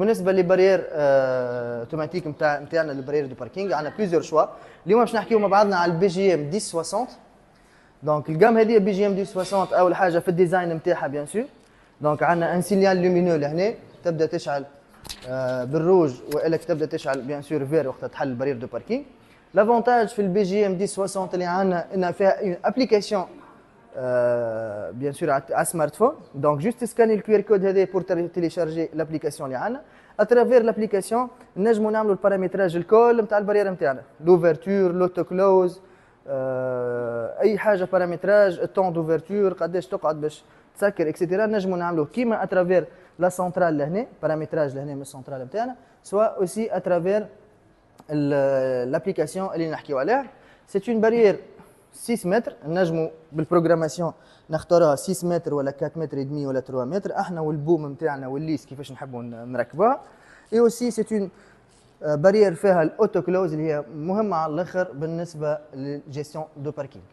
بالنسبه لبارير آه، اوتوماتيك نتاع نتاعنا البارير دو باركينغ عندنا بليزيور شوا اليوم باش نحكيو مع بعضنا على البي جي ام 1060 دونك الجام هذه بي جي ام 1060 اول حاجه في الديزاين نتاعها بيان سور دونك عندنا ان سينيال لومينو لهنا تبدا تشعل آه، بالروج والا تبدا تشعل بيان سور فير وقت تحل البارير دو باركينغ لافونتاج في البي جي ام 1060 اللي عندنا انها فيها ابليكاسيون آه، Euh, bien sûr à smartphone donc juste scanner le QR code pour télécharger l'application à travers l'application nous mon âme le paramétrage de col barrière interne l'ouverture l'auto close euh, temps d'ouverture etc nous mon le qui à travers la centrale le paramétrage centrale interne soit aussi à travers l'application voilà c'est une barrière 6 متر نجمو بالبروغراماسيون نختاروها 6 متر ولا 4 متر ودمي ولا 3 متر احنا والبوم نتاعنا والليس كيفاش نحبوا نركبوها اي اوسي سي اون بارير فيها الاوتو كلوز اللي هي مهمه على الاخر بالنسبه للجيستيون دو باركينغ